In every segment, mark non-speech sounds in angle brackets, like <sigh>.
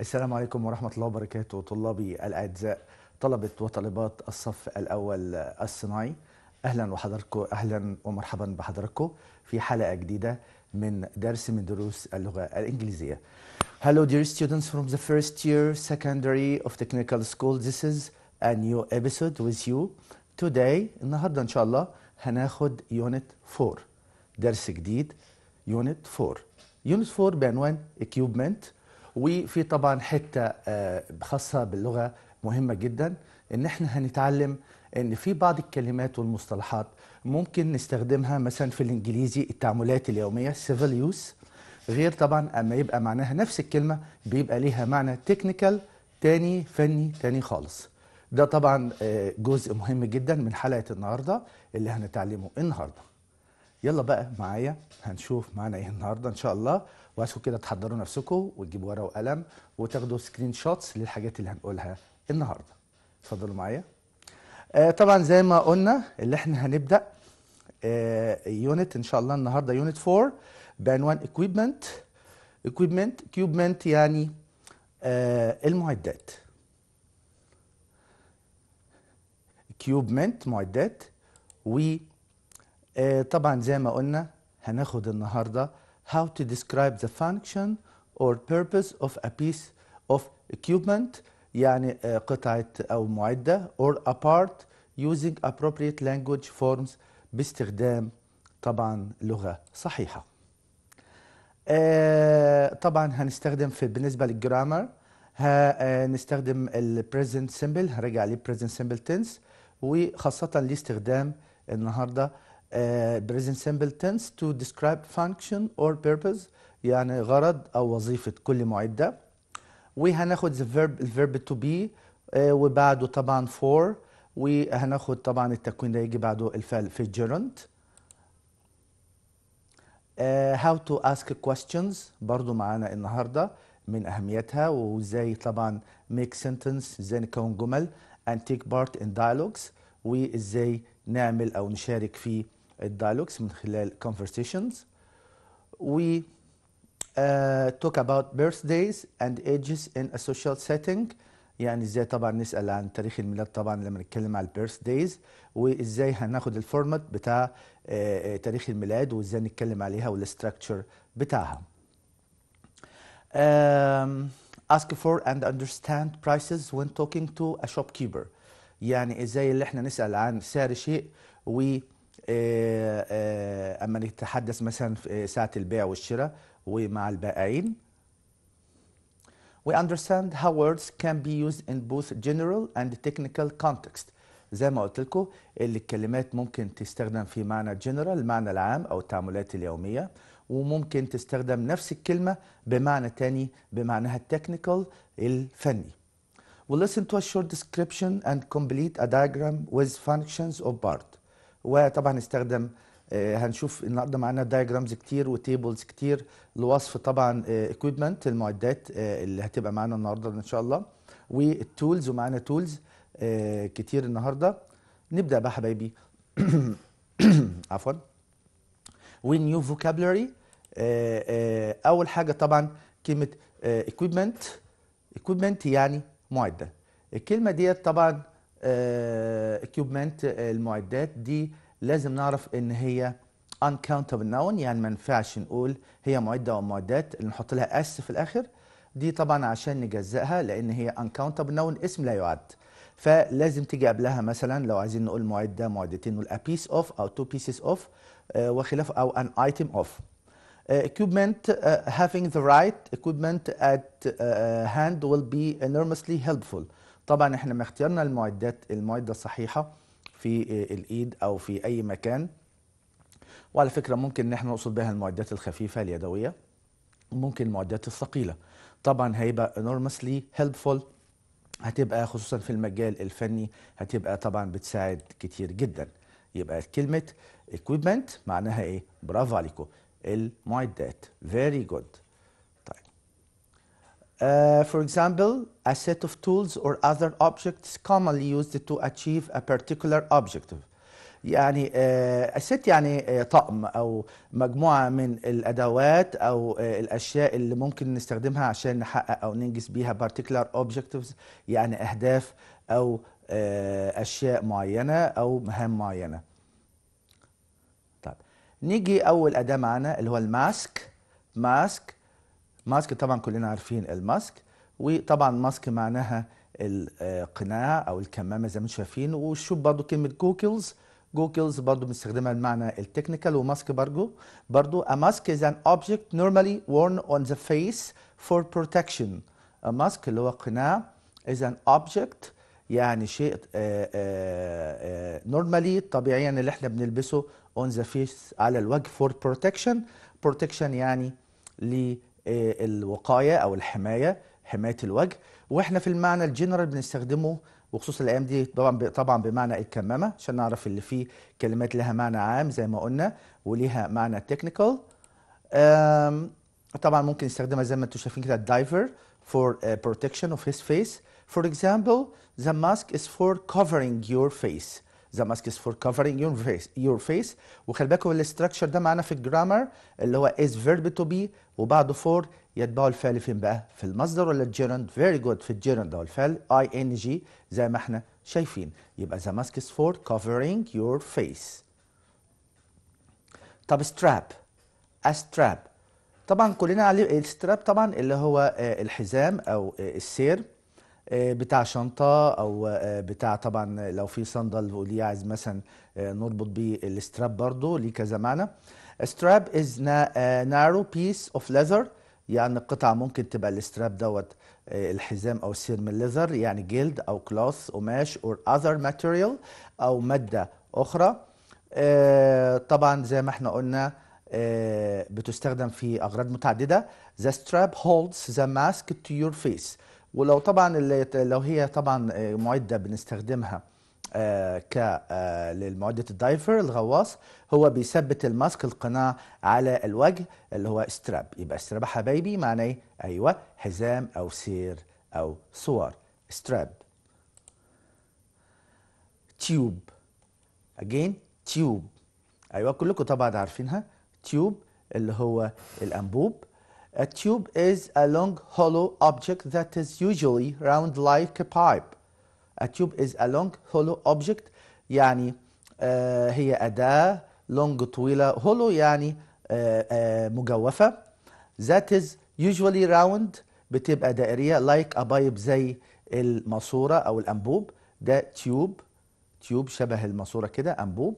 السلام عليكم ورحمة الله وبركاته طلابي الأعزاء طلبة وطالبات الصف الأول الصناعي أهلا وحضركم أهلا ومرحبا بحضركم في حلقة جديدة من درس من دروس اللغة الإنجليزية Hello dear students from the first year secondary of technical school This is a new episode with you Today النهاردة إن شاء الله هناخد unit 4 درس جديد unit 4 unit 4 بعنوان equipment وفي طبعا حته آه، خاصه باللغه مهمه جدا ان احنا هنتعلم ان في بعض الكلمات والمصطلحات ممكن نستخدمها مثلا في الانجليزي التعاملات اليوميه سيفل يوز غير طبعا اما يبقى معناها نفس الكلمه بيبقى ليها معنى تكنيكال تاني فني تاني خالص ده طبعا آه، جزء مهم جدا من حلقه النهارده اللي هنتعلمه النهارده يلا بقى معايا هنشوف معانا ايه النهارده ان شاء الله وعايزكم كده تحضروا نفسكم وتجيبوا ورقه وقلم وتاخدوا سكرين شوتس للحاجات اللي هنقولها النهارده اتفضلوا معايا آه طبعا زي ما قلنا اللي احنا هنبدا آه يونت ان شاء الله النهارده يونت 4 بعنوان اكويبمنت اكويبمنت كيوبمنت يعني آه المعدات كيوبمنت معدات و آه طبعا زي ما قلنا هناخد النهارده how to describe the function or purpose of a piece of equipment يعني قطعة أو معدة or a part using appropriate language forms باستخدام طبعا لغة صحيحة طبعا هنستخدم في بالنسبة للجرامر هنستخدم ال simple سيمبل هرجع present simple tense وخاصة لاستخدام النهارده آه، present simple tense to describe function or purpose يعني غرض أو وظيفة كل معدة وهناخد the verb verb to be آه، وبعده طبعا for وهناخد طبعا التكوين ده يجي بعده الفعل في الجيرنت آه، Uh, how to ask questions برضو معانا النهاردة من أهميتها وإزاي طبعا make sentence إزاي نكون جمل and take part in dialogues وإزاي نعمل أو نشارك في الديالوجز من خلال conversations we uh, talk about birthdays and ages in a social setting يعني ازاي طبعا نسال عن تاريخ الميلاد طبعا لما نتكلم على البيرث دايز وازاي هناخد الفورمات بتاع uh, تاريخ الميلاد وازاي نتكلم عليها والاستراكشر بتاعها um, ask for and understand prices when talking to a shopkeeper يعني ازاي اللي احنا نسال عن سعر شيء و آه، آه، اما نتحدث مثلا في آه، ساعه البيع والشراء ومع البائعين We understand how words can be used in both general and technical context. زي ما قلت لكم اللي الكلمات ممكن تستخدم في معنى general المعنى العام أو التعاملات اليومية وممكن تستخدم نفس الكلمة بمعنى تاني بمعناها التكنيكال الفني. We'll listen to a short description and complete a diagram with functions of part. وطبعا استخدم آه، هنشوف النهارده معانا دايجرامز كتير وتيبلز كتير لوصف طبعا اكويبمنت آه، المعدات آه، اللي هتبقى معانا النهارده ان شاء الله والتولز ومعانا تولز كتير النهارده نبدا بقى حبايبي <coughs> عفوا ونيو فوكابلري اول حاجه طبعا كلمه اكويبمنت اكويبمنت يعني معده الكلمه ديت طبعا اكيوبمنت آه، آه، المعدات دي لازم نعرف ان هي uncountable noun يعني ما ينفعش نقول هي معده او معدات نحط لها اس في الاخر دي طبعا عشان نجزئها لان هي uncountable noun اسم لا يعد فلازم تيجي قبلها مثلا لو عايزين نقول معده معدتين نقول a piece of او two pieces of آه، وخلاف او an item of equipment uh, having the right equipment at uh, hand will be enormously helpful طبعا احنا ما اختيارنا المعدات المعده الصحيحه في الايد او في اي مكان وعلى فكره ممكن ان احنا نقصد بها المعدات الخفيفه اليدويه وممكن المعدات الثقيله طبعا هيبقى enormously helpful هتبقى خصوصا في المجال الفني هتبقى طبعا بتساعد كتير جدا يبقى كلمه equipment معناها ايه برافو عليكم المعدات very good Uh, for example, a set of tools or other objects commonly used to achieve a particular objective. يعني أسيت uh, يعني uh, طقم او مجموعه من الادوات او الاشياء اللي ممكن نستخدمها عشان نحقق او ننجز بيها particular objectives يعني اهداف او اشياء معينه او مهام معينه. طيب نيجي اول اداه معانا اللي هو الماسك ماسك ماسك طبعا كلنا عارفين الماسك وطبعا ماسك معناها القناع او الكمامه زي ما انتم شايفين وشوف برضو كلمه جوكلز جوكلز برضو بنستخدمها بمعنى التكنيكال وماسك برضو برضو a mask is an object normally worn on the face for protection a mask اللي هو قناع is an object يعني شيء نورمالي آه، آه، آه، طبيعيا اللي احنا بنلبسه on the face على الوجه for protection protection يعني آه، الوقايه او الحمايه حمايه الوجه واحنا في المعنى الجنرال بنستخدمه وخصوصا الايام دي طبعا طبعا بمعنى الكمامه عشان نعرف اللي فيه كلمات لها معنى عام زي ما قلنا وليها معنى تكنيكال طبعا ممكن نستخدمها زي ما انتم شايفين كده الدايفر for بروتكشن آه، protection of his face for example the mask is for covering your face the mask is for covering your face your face وخلي بالكم الاستراكشر ده معانا في الجرامر اللي هو is verb to be وبعده فور يتبعوا الفعل فين بقى في المصدر ولا الجيرند فيري جود في الجيرند او الفعل اي ان جي زي ما احنا شايفين يبقى ذا ماسك از فور كفرينج يور فيس طب ستراب ستراب طبعا كلنا عليه الستراب طبعا اللي هو آه، الحزام او آه، السير آه، بتاع شنطة أو بتاع طبعا لو في صندل وليه عايز مثلا نربط بيه الستراب برضه ليه كذا معنى strap is eh, narrow piece of leather يعني قطعة ممكن تبقى الستراب دوت إيه، الحزام أو سير من الليزر يعني جلد أو كلوث قماش أو أذر ماتيريال أو مادة أخرى إيه، طبعا زي ما احنا قلنا إيه، بتستخدم في أغراض متعددة the strap holds the mask to your face ولو طبعا لو هي طبعا معدة بنستخدمها آه، ك آه، للمعدة الدايفر الغواص هو بيثبت الماسك القناع على الوجه اللي هو استراب يبقى استراب حبايبي معناه ايوه حزام او سير او صور استراب تيوب اجين تيوب ايوه كلكم طبعا عارفينها تيوب اللي هو الانبوب A tube is a long hollow object that is usually round like a pipe A tube is a long hollow object يعني آه هي أداة long طويلة hollow يعني آه آه مجوفة that is usually round بتبقى دائرية like a pipe زي الماسورة أو الأنبوب ده تيوب تيوب شبه الماسورة كده أنبوب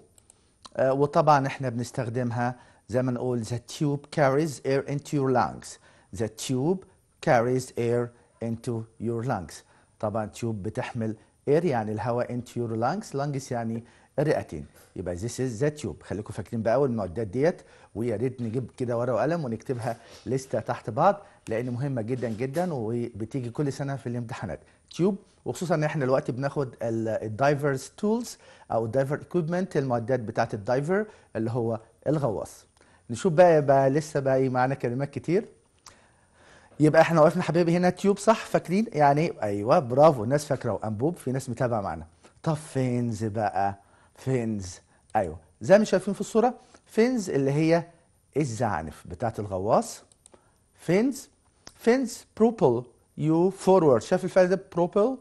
آه وطبعا احنا بنستخدمها زي ما نقول the tube carries air into your lungs the tube carries air into your lungs طبعا تيوب بتحمل اير يعني الهواء انت يور لانجز لانجز يعني الرئتين يبقى ذيس از ذا تيوب خليكم فاكرين بقى اول المعدات ديت ويا ريت نجيب كده ورقه وقلم ونكتبها لسته تحت بعض لان مهمه جدا جدا وبتيجي كل سنه في الامتحانات تيوب وخصوصا ان احنا دلوقتي بناخد الدايفرز تولز او الدايفر اكويبمنت المعدات بتاعت الدايفر اللي هو الغواص نشوف بقى, بقى لسه بقى معانا كلمات كتير يبقى احنا وقفنا حبايبي هنا تيوب صح فاكرين يعني ايه ايوه برافو الناس فاكره وانبوب في ناس متابعه معانا طب فينز بقى فينز ايوه زي ما شايفين في الصوره فينز اللي هي الزعنف بتاعه الغواص فينز فينز بروبل يو فورورد شايف الفرق ده بروبل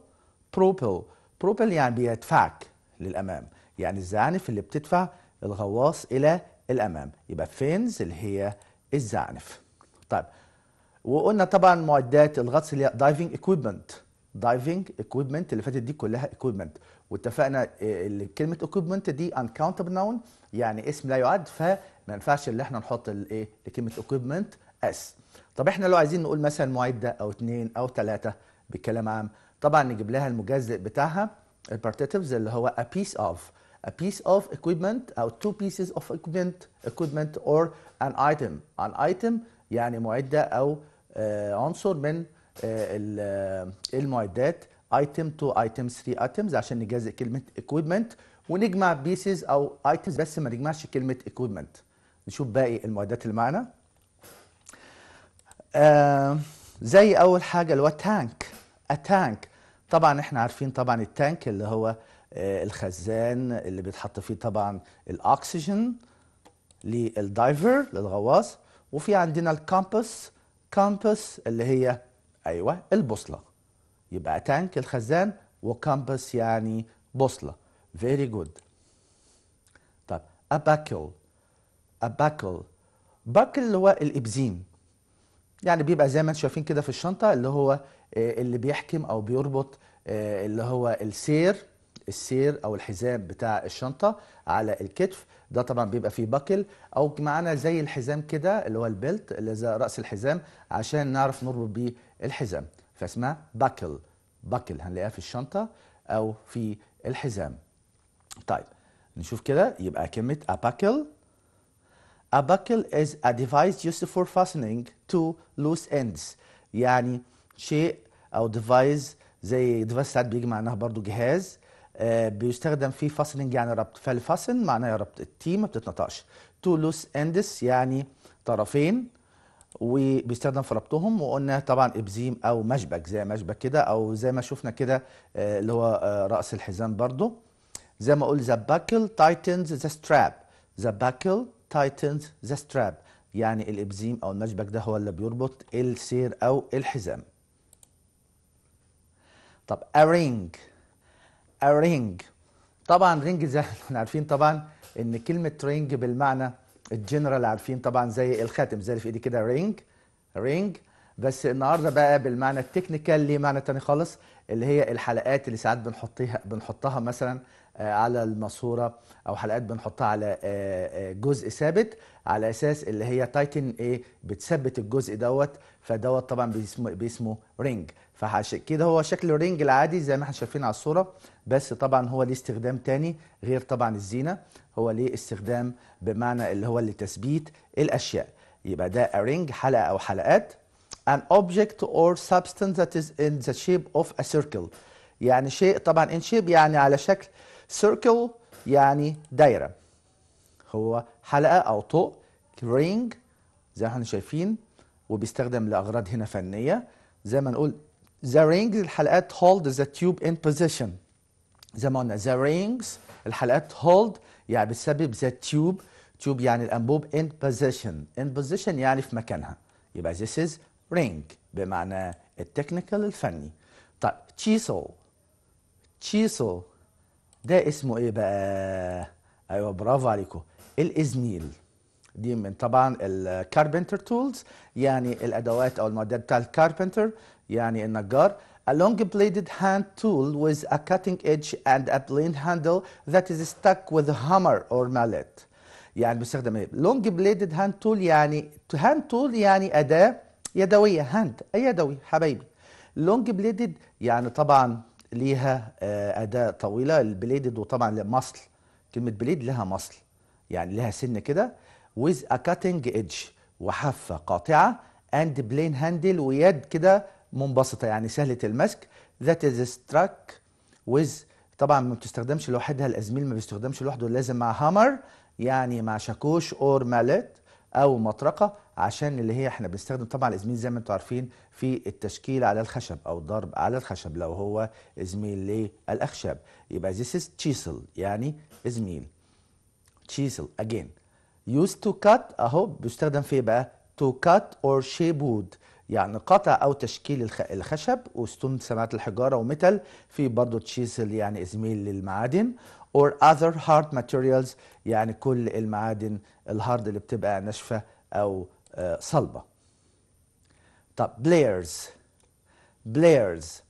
بروبل بروبل يعني بيدفعك للامام يعني الزعنف اللي بتدفع الغواص الى الامام يبقى فينز اللي هي الزعنف طيب وقلنا طبعا معدات الغطس اللي هي دايفنج اكويبمنت دايفنج اكويبمنت اللي فاتت دي كلها اكويبمنت واتفقنا آه، كلمه اكويبمنت دي ان كاونتبل نون يعني اسم لا يعد فما ينفعش اللي احنا نحط الايه لكلمه اكويبمنت اس طب احنا لو عايزين نقول مثلا معده او اثنين او ثلاثه بكلام عام طبعا نجيب لها المجزئ بتاعها البارتيتيفز اللي هو a piece of a piece of equipment او two pieces of equipment equipment or an item an item يعني معده او آه، عنصر من آه، آه، المعدات ايتم تو ايتم 3 ايتمز عشان نجزئ كلمه equipment ونجمع بيسز او ايتمز بس ما نجمعش كلمه equipment نشوف باقي المعدات اللي معانا زي اول حاجه اللي هو تانك اتانك طبعا احنا عارفين طبعا التانك اللي هو الخزان اللي بيتحط فيه طبعا الاكسجين للدايفر للغواص وفي عندنا الكامبس كامبس اللي هي ايوه البوصله يبقى تانك الخزان وكامبس يعني بوصله فيري جود طب اباكل اباكل باكل اللي هو الابزيم يعني بيبقى زي ما انتم شايفين كده في الشنطه اللي هو آه، اللي بيحكم او بيربط آه، اللي هو السير السير او الحزام بتاع الشنطه على الكتف ده طبعا بيبقى فيه باكل او معانا زي الحزام كده اللي هو البلت اللي زي راس الحزام عشان نعرف نربط بيه الحزام فاسمها باكل باكل هنلاقيها في الشنطه او في الحزام طيب نشوف كده يبقى كلمه اباكل A buckle is a device used for fastening to loose ends يعني شيء او ديفايس device زي ديفايس ساعات بيجي معناها برضو جهاز آه، بيستخدم في فاصلنج يعني ربط فالفاسن معناه ربط التي ما بتتنطقش تو لوس اندس يعني طرفين وبيستخدم في ربطهم وقلنا طبعا ابزيم او مشبك زي مشبك كده او زي ما شفنا كده آه، اللي هو آه، راس الحزام برضو زي ما اقول ذا باكل تايتنز ذا ستراب ذا باكل تايتنز ذا ستراب يعني الابزيم او المشبك ده هو اللي بيربط السير او الحزام طب ارينج رينج طبعا رينج زي ما <laughs> احنا عارفين طبعا ان كلمه رينج بالمعنى الجنرال عارفين طبعا زي الخاتم زي اللي في ايدي كده رينج رينج بس النهارده بقى بالمعنى التكنيكال ليه معنى تاني خالص اللي هي الحلقات اللي ساعات بنحطيها بنحطها مثلا آه، على الماسوره او حلقات بنحطها على آه، آه، جزء ثابت على اساس اللي هي تايتن ايه بتثبت الجزء دوت فدوت طبعا بيسمه بيسمه رينج فعشان كده هو شكل الرينج العادي زي ما احنا شايفين على الصوره بس طبعا هو ليه استخدام تاني غير طبعا الزينه هو ليه استخدام بمعنى اللي هو لتثبيت الاشياء يبقى ده ارينج حلقه او حلقات an object or substance that is in the shape of a circle يعني شيء طبعا in shape يعني على شكل circle يعني دايره هو حلقه او طوق رينج زي ما احنا شايفين وبيستخدم لاغراض هنا فنيه زي ما نقول The rings الحلقات hold the tube in position زي ما قلنا the rings الحلقات hold يعني بتسبب the tube tube يعني الأنبوب in position in position يعني في مكانها يبقى this is ring بمعنى التكنيكال الفني طيب chisel chisel ده اسمه ايه بقى ايوه برافو عليكم الازميل دي من طبعا الكاربنتر تولز يعني الادوات او المعدات بتاع الكاربنتر يعني النجار A long bladed hand tool with a cutting edge and a plain handle that is stuck with a hammer or mallet. يعني بيستخدم ايه؟ long bladed hand tool يعني hand tool يعني اداه يدويه أي يدوي حبايبي. long bladed يعني طبعا ليها اداه طويله البليدد وطبعا مصل كلمه بليد لها مصل يعني لها سن كده with a cutting edge وحافه قاطعه and plain handle ويد كده منبسطه يعني سهله المسك ذات از ستراك ويز طبعا ما بتستخدمش لوحدها الازميل ما بيستخدمش لوحده لازم مع هامر يعني مع شاكوش اور مالت او مطرقه عشان اللي هي احنا بنستخدم طبعا الازميل زي ما انتم عارفين في التشكيل على الخشب او الضرب على الخشب لو هو ازميل للاخشاب يبقى this is chisel يعني ازميل chisel again used to cut اهو بيستخدم في إيه بقى to cut or shape wood يعني قطع او تشكيل الخشب وستون سمات الحجاره وميتال في برضه تشيزل يعني ازميل للمعادن or other hard materials يعني كل المعادن الهارد اللي بتبقى ناشفه او آه، صلبه طب بلايرز بلايرز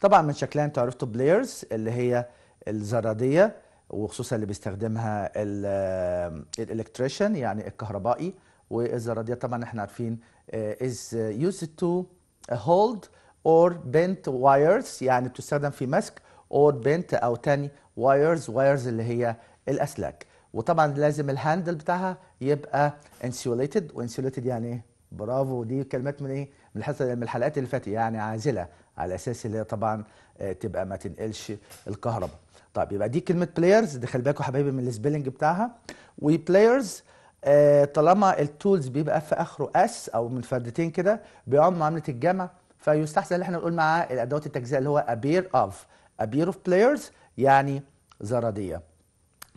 طبعا من شكلها انتوا عرفتوا بلايرز اللي هي الزراديه وخصوصا اللي بيستخدمها الالكتريشن يعني الكهربائي واذا طبعا احنا عارفين آه، is used to hold or bent wires يعني بتستخدم في مسك or bent او تاني wires wires اللي هي الاسلاك وطبعا لازم الهاندل بتاعها يبقى insulated وانسيوليتد يعني ايه برافو دي كلمات من ايه من من الحلقات اللي فاتت يعني عازله على اساس اللي هي طبعا آه، تبقى ما تنقلش الكهرباء طيب يبقى دي كلمه بلايرز دي خلي بالكم حبايبي من السبيلنج بتاعها وبلايرز آه، طالما التولز بيبقى في اخره اس او من فردتين كده بيعم معامله الجمع فيستحسن ان احنا نقول معاه الادوات التجزئه اللي هو ابير اوف ابير اوف بلايرز يعني زراديه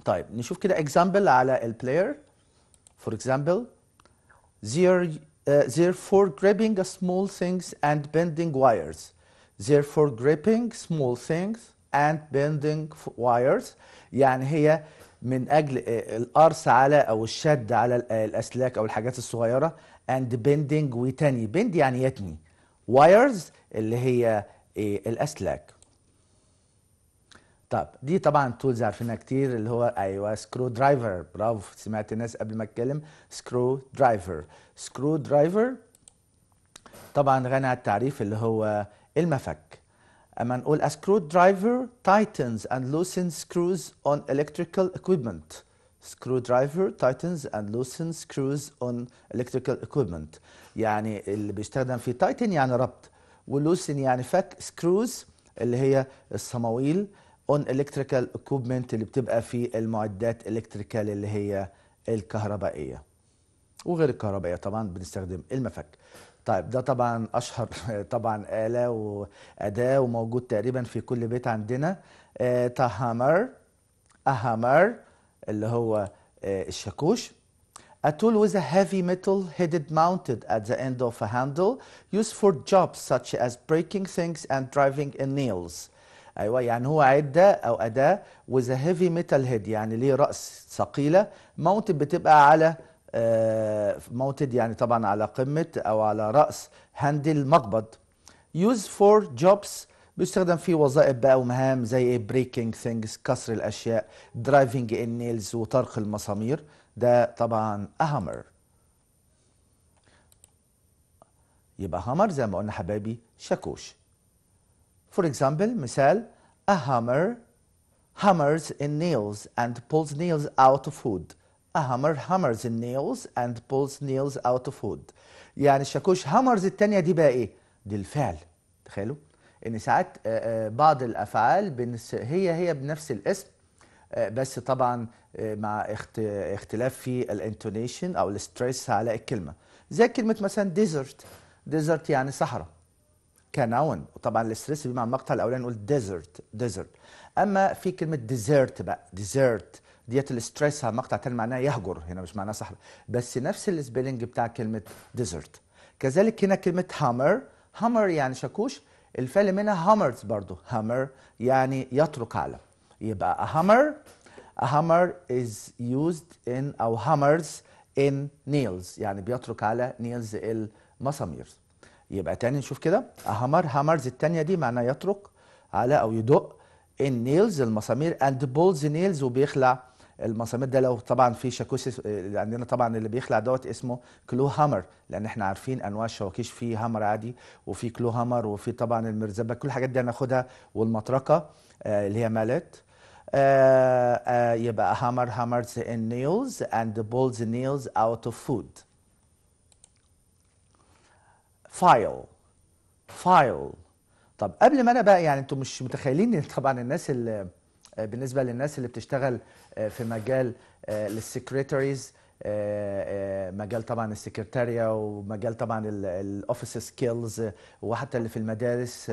طيب نشوف كده اكزامبل على البلاير فور اكزامبل there uh, آه، therefore gripping small things and bending wires therefore gripping small things and bending wires يعني هي من اجل القرص على او الشد على الاسلاك او الحاجات الصغيره اند بيندنج وتاني بند يعني يتني وايرز اللي هي إيه، الاسلاك طب دي طبعا تولز عارفينها كتير اللي هو ايوه سكرو درايفر برافو سمعت الناس قبل ما اتكلم سكرو درايفر سكرو درايفر طبعا غني عن التعريف اللي هو المفك اما نقول a screwdriver tightens and loosens screws on electrical equipment screwdriver tightens and loosens screws on electrical equipment يعني اللي بيستخدم فيه tighten يعني ربط ولوسن يعني فك سكروز اللي هي الصمويل on electrical equipment اللي بتبقى في المعدات الكتريكال اللي هي الكهربائيه وغير الكهربائيه طبعا بنستخدم المفك طيب ده طبعا اشهر طبعا اله واداه وموجود تقريبا في كل بيت عندنا تهامر اهامر اللي هو الشاكوش A tool with a heavy metal headed mounted at the end of a handle used for jobs such as breaking things and driving in nails. ايوه يعني هو عده او اداه with a heavy metal head يعني ليه راس ثقيله mounted بتبقى على آه، موتد يعني طبعا على قمة أو على رأس هاندل مقبض يوز فور جوبس بيستخدم في وظائف بقى ومهام زي ايه بريكنج ثينجز كسر الاشياء درايفنج النيلز وطرق المسامير ده طبعا اهامر يبقى هامر زي ما قلنا حبايبي شاكوش فور اكزامبل مثال a hammer hammers in nails and pulls nails out of wood A hammer hammers nails and pulls nails out of wood. يعني الشاكوش هامرز التانية دي بقى ايه؟ دي الفعل تخيلوا ان ساعات آه، آه، بعض الافعال هي هي بنفس الاسم آه، بس طبعا مع اختلاف في الانتونيشن او الستريس على الكلمه زي كلمه مثلا ديزرت ديزرت يعني صحراء كنون وطبعا الستريس بيجي مع المقطع الاولاني نقول ديزرت ديزرت اما في كلمه ديزرت بقى ديزرت ديت الاستريس مقطع تاني معناه يهجر هنا مش معناه صح بس نفس السبيلنج بتاع كلمه ديزرت كذلك هنا كلمه هامر هامر يعني شاكوش الفعل منها هامرز برضو هامر يعني يطرق يعني على يبقى هامر هامر از يوزد ان او هامرز ان نيلز يعني بيطرق على نيلز المسامير يبقى تاني نشوف كده هامر هامرز التانية دي معناها يطرق على او يدق ان نيلز المسامير اند بولز نيلز وبيخلع المسامير ده لو طبعا في شاكوش عندنا طبعا اللي بيخلع دوت اسمه كلو هامر لان احنا عارفين انواع الشواكيش في هامر عادي وفي كلو هامر وفي طبعا المرزبه كل الحاجات دي هناخدها والمطرقه آه، اللي هي مالت آه، آه، يبقى هامر هامرز ان نيلز اند بولز نيلز اوت اوف فود فايل فايل طب قبل ما انا بقى يعني انتم مش متخيلين طبعا الناس اللي بالنسبه للناس اللي بتشتغل آه، في مجال السكرتاريز آه، آه، مجال طبعا السكرتارية ومجال طبعا الاوفيس سكيلز وحتى اللي في المدارس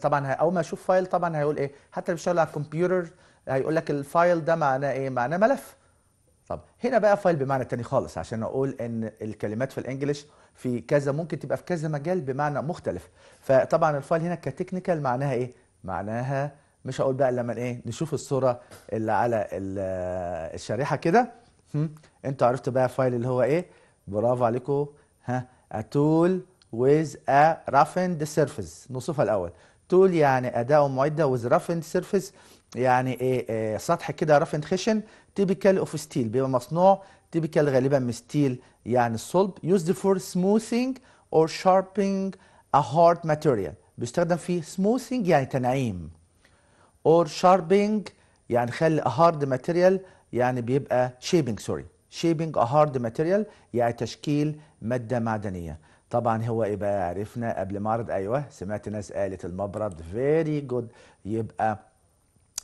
طبعا اول ما اشوف فايل طبعا هيقول ايه حتى اللي بيشتغل على الكمبيوتر هيقول لك الفايل ده معناه ايه معناه ملف طب هنا بقى فايل بمعنى تاني خالص عشان اقول ان الكلمات في الانجليش في كذا ممكن تبقى في كذا مجال بمعنى مختلف فطبعا الفايل هنا كتكنيكال معناها ايه معناها مش هقول بقى لما ايه نشوف الصوره اللي على الشريحه كده انتوا عرفتوا بقى فايل اللي هو ايه برافو عليكم ها اتول ويز ا رافند سيرفيس نوصفها الاول تول يعني اداه معده ويز رافند سيرفيس يعني ايه, إيه سطح كده رافند خشن تيبيكال اوف ستيل بيبقى مصنوع تيبيكال غالبا من ستيل يعني الصلب يوزد فور سموثينج اور شاربينج ا هارد ماتيريال بيستخدم في سموثينج يعني تنعيم اور شاربينج يعني خلي هارد ماتيريال يعني بيبقى شيبنج سوري شيبنج هارد ماتيريال يعني تشكيل ماده معدنيه طبعا هو ايه بقى عرفنا قبل معرض ايوه سمعت ناس قالت المبرد فيري جود يبقى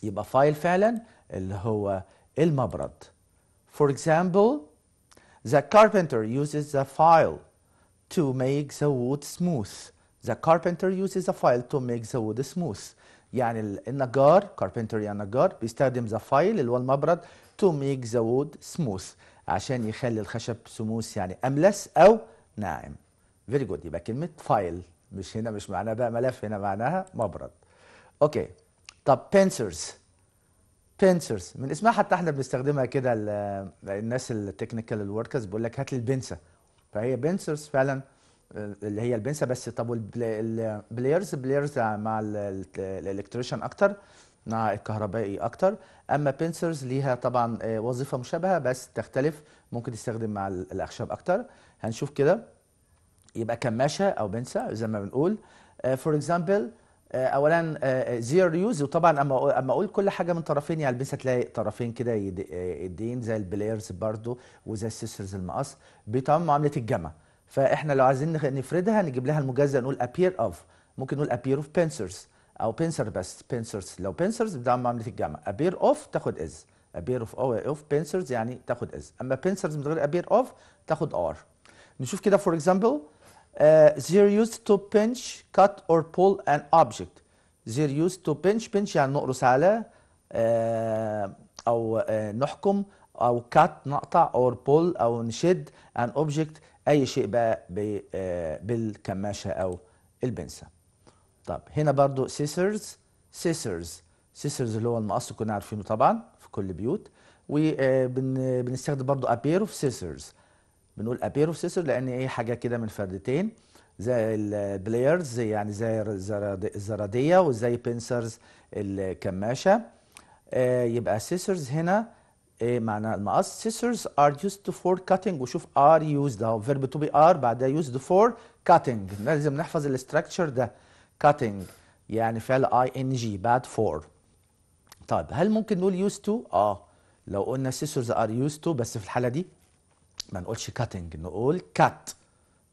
يبقى فايل فعلا اللي هو المبرد For example, the carpenter uses ذا file to make the wood smooth. The carpenter uses ذا file to make the wood smooth. يعني النجار كاربنتر يعني النجار بيستخدم ذا فايل اللي هو المبرد تو ميك ذا وود سموث عشان يخلي الخشب سموث يعني املس او ناعم فيري جود يبقى كلمه فايل مش هنا مش معناها بقى ملف هنا معناها مبرد اوكي طب بنسرز بنسرز من اسمها حتى احنا بنستخدمها كده الناس التكنيكال الوركرز بيقول لك هات لي البنسه فهي بنسرز فعلا اللي هي البنسه بس طب والبلايرز بلايرز مع الالكتريشن اكتر مع الكهربائي اكتر اما بنسرز ليها طبعا آه، وظيفه مشابهه بس تختلف ممكن تستخدم مع الاخشاب اكتر هنشوف كده يبقى كماشه او بنسه زي ما بنقول فور آه، اكزامبل آه، اولا زيرو يوز وطبعا اما اما اقول كل حاجه من طرفين يعني البنسه تلاقي طرفين كده يدين زي البلايرز برضو وزي السيسرز المقص بيتعاملوا معامله الجمع فاحنا لو عايزين نفردها نجيب لها المجازة نقول appear of ممكن نقول appear of pincers او pincer بس pincers لو pincers بتعمل معاملة الجمع appear of تاخد is appear of of pincers يعني تاخد is اما pincers من غير appear of تاخد are نشوف كده for example Uh, they're used to pinch, cut or pull an object. They're used to pinch, pinch يعني نقرص على uh, أو uh, نحكم أو cut نقطع or pull أو نشد an object اي شيء بقى آه، بالكماشه او البنسه طب هنا برضو سيسرز سيسرز سيسرز اللي هو المقص كنا عارفينه طبعا في كل بيوت وبنستخدم آه، برضو ابير اوف سيسرز بنقول ابير اوف سيسرز لان ايه حاجه كده من فردتين زي البلايرز زي يعني زي الزراديه وزي بنسرز الكماشه آه، يبقى سيسرز هنا ايه معنى المقص scissors are used for cutting وشوف are used اهو verb to be are بعدها used for cutting لازم نحفظ الاستراكشر ده cutting يعني فعل اي ان جي بعد for طيب هل ممكن نقول used to اه لو قلنا scissors are used to بس في الحاله دي ما نقولش cutting نقول cut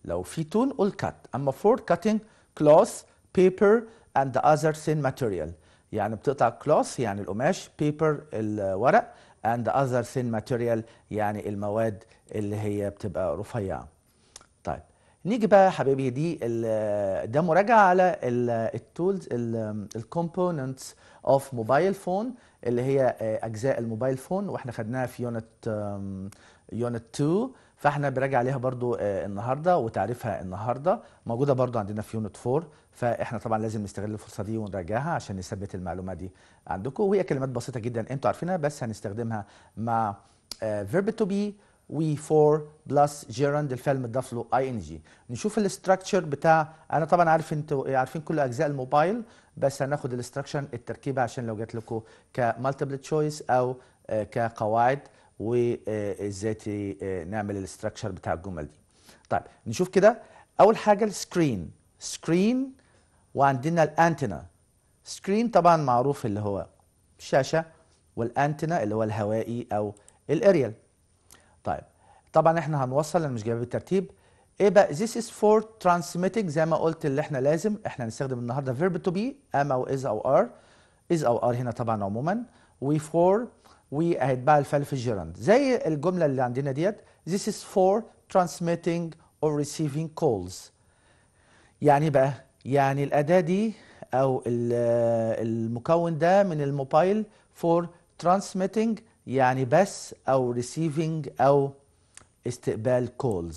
لو في to نقول cut اما for cutting cloth paper and other thin material يعني بتقطع cloth يعني القماش paper الورق and other thin material يعني المواد اللي هي بتبقى رفيعه طيب نيجي بقى حبيبي دي ده مراجعه على التولز الكومبوننتس اوف موبايل فون اللي هي آه، اجزاء الموبايل فون واحنا خدناها في يونت يونت 2 فاحنا بنراجع عليها برضو آه، النهارده وتعريفها النهارده موجوده برضو عندنا في يونت 4 فاحنا طبعا لازم نستغل الفرصه دي ونراجعها عشان نثبت المعلومه دي عندكم وهي كلمات بسيطه جدا انتوا عارفينها بس هنستخدمها مع فيرب تو بي وي فور بلس جيراند الفعل متضاف له اي ان جي نشوف الاستراكشر بتاع انا طبعا عارف انتوا عارفين كل اجزاء الموبايل بس هناخد الاستراكشر التركيبه عشان لو جات لكم كمالتيبل تشويس او آه، كقواعد وازاي آه، نعمل الاستراكشر بتاع الجمل دي طيب نشوف كده اول حاجه السكرين سكرين وعندنا الانتنا سكرين طبعا معروف اللي هو شاشه والانتنا اللي هو الهوائي او الاريال طيب طبعا احنا هنوصل انا مش جايبها بالترتيب ايه بقى this is for transmitting زي ما قلت اللي احنا لازم احنا هنستخدم النهارده verb to be am او is او are is او are هنا طبعا عموما وفور for وهيتباع في الجيراند زي الجمله اللي عندنا ديت this is for transmitting or receiving calls يعني بقى يعني الاداه دي او المكون ده من الموبايل for transmitting يعني بس او receiving او استقبال calls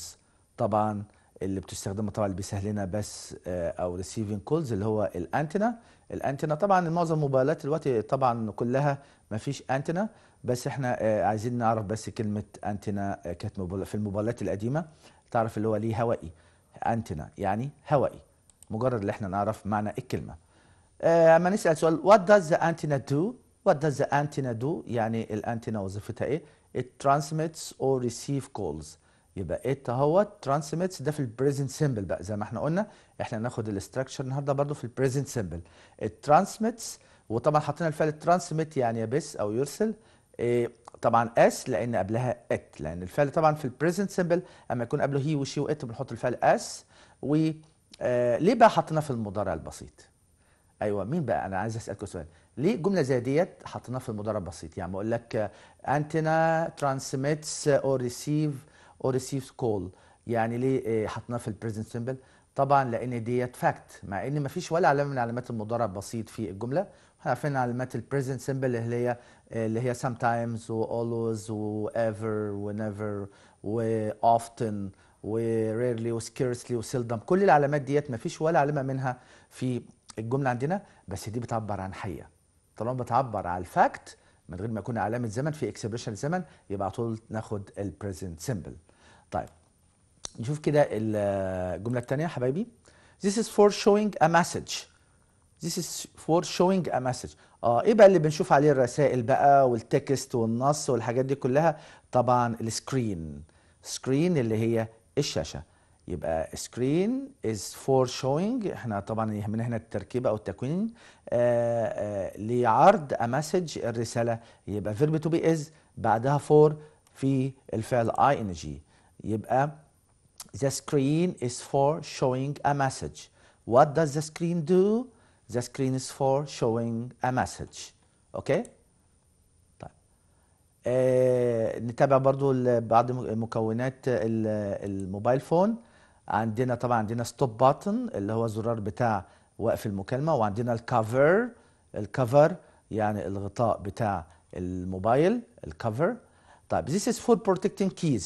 طبعا اللي بتستخدمه طبعا اللي بيسهل لنا بس آه، او receiving calls اللي هو الانتنا الانتنا طبعا معظم الموبايلات دلوقتي طبعا كلها ما فيش انتنا بس احنا آه، عايزين نعرف بس كلمه انتنا آه، كانت في الموبايلات القديمه تعرف اللي هو ليه هوائي انتنا يعني هوائي مجرد اللي احنا نعرف معنى الكلمه آه، اما نسال سؤال وات داز ذا انتنا دو وات داز ذا انتنا دو يعني الانتنا وظيفتها ايه ات ترانسميتس او ريسيف كولز يبقى ايه اهوت ترانسميتس ده في البريزنت سيمبل بقى زي ما احنا قلنا احنا ناخد الاستراكشر النهارده برضو في البريزنت سيمبل ات ترانسميتس وطبعا حطينا الفعل ترانسميت يعني يبث او يرسل إيه، طبعا اس لان قبلها ات لان الفعل طبعا في البريزنت سيمبل اما يكون قبله هي وشي وات بنحط الفعل اس و آه، ليه بقى حطيناه في المضارع البسيط ايوه مين بقى انا عايز اسالكم سؤال ليه جمله زي ديت حطيناها في المضارع البسيط يعني بقول لك انتنا ترانسميتس اور ريسيف اور ريسيفز كول يعني ليه آه، حطيناها في البريزنت سيمبل طبعا لان ديت فاكت مع ان مفيش ولا علامه من علامات المضارع البسيط في الجمله احنا عارفين علامات البريزنت سيمبل اللي هي Eh, اللي هي sometimes و always و ever و never و often و rarely و scarcely و seldom كل العلامات ديت ما فيش ولا علامه منها في الجمله عندنا بس دي بتعبر عن حقيقه طالما بتعبر على الفاكت من غير ما يكون علامه زمن في اكسبريشن زمن يبقى على طول ناخد البريزنت سيمبل طيب نشوف كده الجمله الثانيه حبايبي This is for showing a message. This is for showing a message. اه ايه بقى اللي بنشوف عليه الرسائل بقى والتكست والنص والحاجات دي كلها طبعا السكرين سكرين اللي هي الشاشه يبقى سكرين از فور شوينج احنا طبعا يهمنا هنا التركيبه او التكوين آآ آه، آآ آه، لعرض ا مسج الرساله يبقى فيرب تو بي از بعدها فور في الفعل اي ان جي يبقى the screen is for showing a message what does the screen do The screen is for showing a message. اوكي؟ طيب. آه نتابع برضو بعض مكونات الموبايل فون. عندنا طبعا عندنا ستوب باتن اللي هو الزرار بتاع وقف المكالمه وعندنا الكفر الكفر يعني الغطاء بتاع الموبايل الكفر طيب this is for protecting keys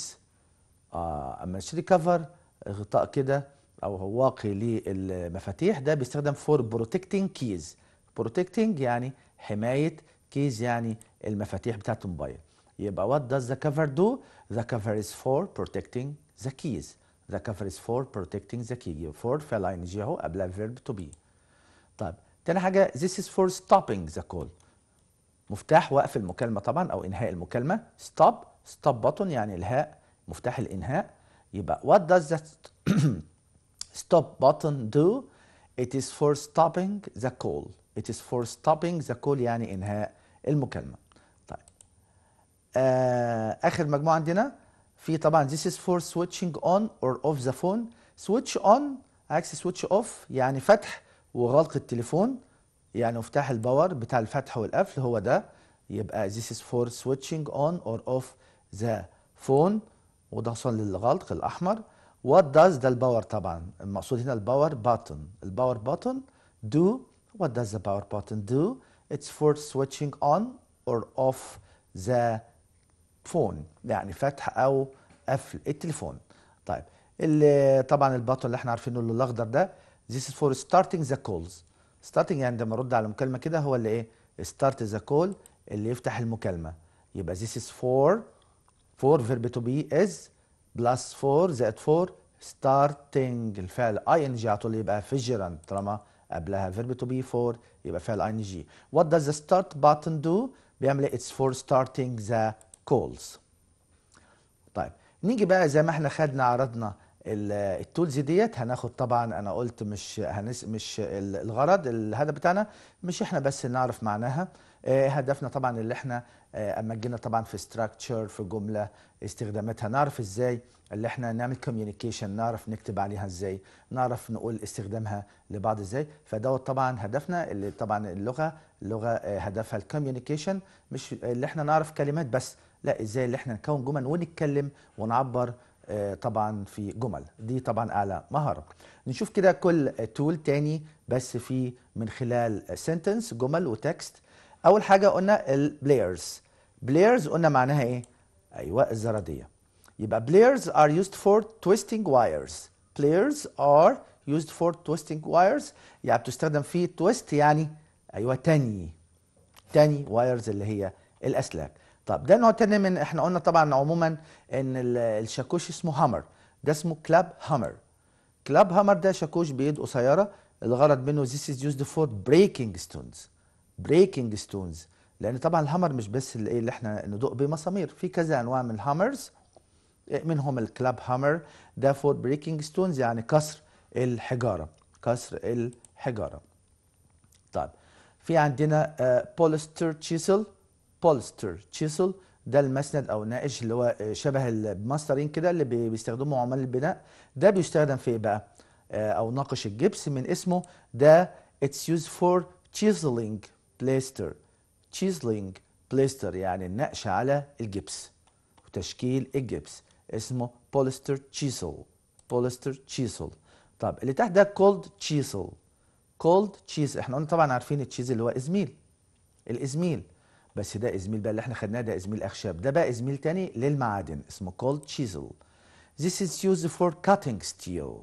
آه اما تشتري كفر غطاء كده او واقي للمفاتيح ده بيستخدم فور بروتكتنج كيز بروتكتنج يعني حمايه كيز يعني المفاتيح بتاعه الموبايل يبقى وات داز ذا كفر دو ذا كفر از فور بروتكتنج ذا كيز ذا كفر از فور بروتكتنج ذا كيز فور فعل اي ان جي اهو قبلها فيرب تو بي طيب تاني حاجه ذيس از فور ستوبينج ذا كول مفتاح وقف المكالمه طبعا او انهاء المكالمه ستوب ستوب button يعني الهاء مفتاح الانهاء يبقى وات داز ذا stop button do it is for stopping the call it is for stopping the call يعني انهاء المكالمه طيب آه اخر مجموعه عندنا في طبعا this is for switching on or off the phone switch on عكس switch off يعني فتح وغلق التليفون يعني مفتاح الباور بتاع الفتح والقفل هو ده يبقى this is for switching on or off the phone وده حصل للغلق الاحمر وات داز ده الباور طبعا المقصود هنا الباور باتون الباور باتون do what does the power button do it's for switching on or off the phone يعني فتح او قفل التليفون طيب اللي طبعا البطل اللي احنا عارفينه اللي الاخضر ده this is for starting the calls starting يعني لما ارد على مكالمه كده هو اللي ايه start the call اللي يفتح المكالمه يبقى this is for for verb to be is بلس 4 زائد 4 ستارتنج الفعل اي ان جي على طول يبقى فيجرانت طالما قبلها فيرب تو بي 4 يبقى فعل اي ان جي وات داز ذا ستارت باتن دو بيعمل ايه اتس فور ستارتنج ذا كولز طيب نيجي بقى زي ما احنا خدنا عرضنا التولز ديت هناخد طبعا انا قلت مش هنس مش الغرض الهدف بتاعنا مش احنا بس نعرف معناها آه، هدفنا طبعا اللي احنا آه، اما جينا طبعا في ستراكتشر في جمله استخداماتها نعرف ازاي اللي احنا نعمل كوميونيكيشن نعرف نكتب عليها ازاي نعرف نقول استخدامها لبعض ازاي فدوت طبعا هدفنا اللي طبعا اللغه اللغه آه، هدفها الكوميونيكيشن مش اللي احنا نعرف كلمات بس لا ازاي اللي احنا نكون جمل ونتكلم ونعبر آه، طبعا في جمل دي طبعا اعلى مهاره نشوف كده كل تول تاني بس في من خلال سنتنس جمل وتكست اول حاجه قلنا البلايرز بلايرز قلنا معناها ايه ايوه الزراديه يبقى بلايرز ار يوزد فور تويستينج وايرز بلايرز ار يوزد فور تويستينج وايرز يعني بتستخدم في تويست يعني ايوه تاني تاني وايرز اللي هي الاسلاك طب ده نوع تاني من احنا قلنا طبعا عموما ان الشاكوش اسمه هامر ده اسمه كلاب هامر كلاب هامر ده شاكوش بيد قصيره الغرض منه this is used for breaking stones بريكنج ستونز لان طبعا الهامر مش بس اللي, إيه اللي احنا ندق بيه مسامير في كذا انواع من الهامرز إيه منهم الكلاب هامر ده فور بريكنج ستونز يعني كسر الحجاره كسر الحجاره طيب في عندنا بولستر تشيسل بولستر تشيسل ده المسند او الناقش اللي هو آه، شبه الماسترين كده اللي بيستخدمه عمال البناء ده بيستخدم في ايه بقى آه، او ناقش الجبس من اسمه ده اتس يوز فور تشيزلينج بليستر تشيزلينج بليستر يعني النقش على الجبس وتشكيل الجبس اسمه بوليستر تشيسل بوليستر تشيسل طب اللي تحت ده كولد تشيسل كولد تشيز احنا قلنا طبعا عارفين التشيز اللي هو ازميل الازميل بس ده ازميل بقى اللي احنا خدناه ده ازميل اخشاب ده بقى ازميل تاني للمعادن اسمه كولد تشيزل This is used for cutting steel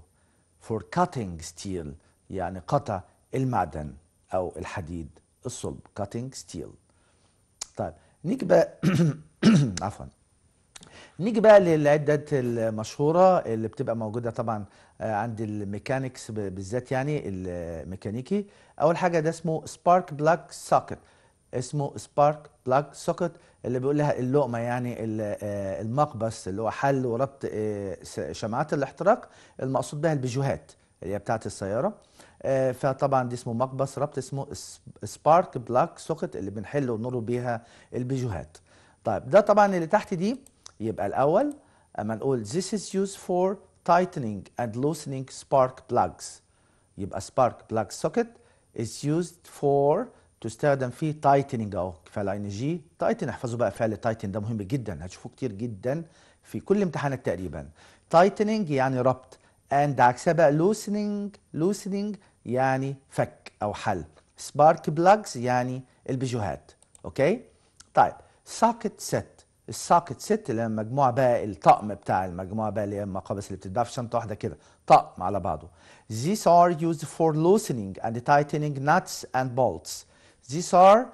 for cutting steel يعني قطع المعدن او الحديد الصلب كاتنج ستيل طيب نيجي بقى <coughs> عفوا نيجي بقى للعدات المشهوره اللي بتبقى موجوده طبعا آه، عند الميكانيكس بالذات يعني الميكانيكي اول حاجه ده اسمه سبارك بلاك سوكت اسمه سبارك بلاك سوكت اللي بيقول لها اللقمه يعني آه، المقبس اللي هو حل وربط آه، شمعات الاحتراق المقصود بها البيجوهات اللي هي بتاعه السياره آه، فطبعا دي اسمه مقبس ربط اسمه سبارك بلاك سوكت اللي بنحل ونربط بيها البيجوهات طيب ده طبعا اللي تحت دي يبقى الاول اما نقول this is used for tightening and loosening spark plugs يبقى spark plug socket is used for تستخدم في tightening اهو كفايه ان جي تايتن احفظوا بقى فعل تايتن ده مهم جدا هتشوفوه كتير جدا في كل امتحانات تقريبا tightening يعني ربط and عكسها بقى loosening loosening يعني فك او حل سبارك بلاجز يعني البجوهات اوكي طيب ساكت ست الساكت ست اللي هي المجموعه بقى الطقم بتاع المجموعه بقى اللي هي المقابس اللي بتتباع في شنطه واحده كده طقم على بعضه these are used for loosening and tightening nuts and bolts these are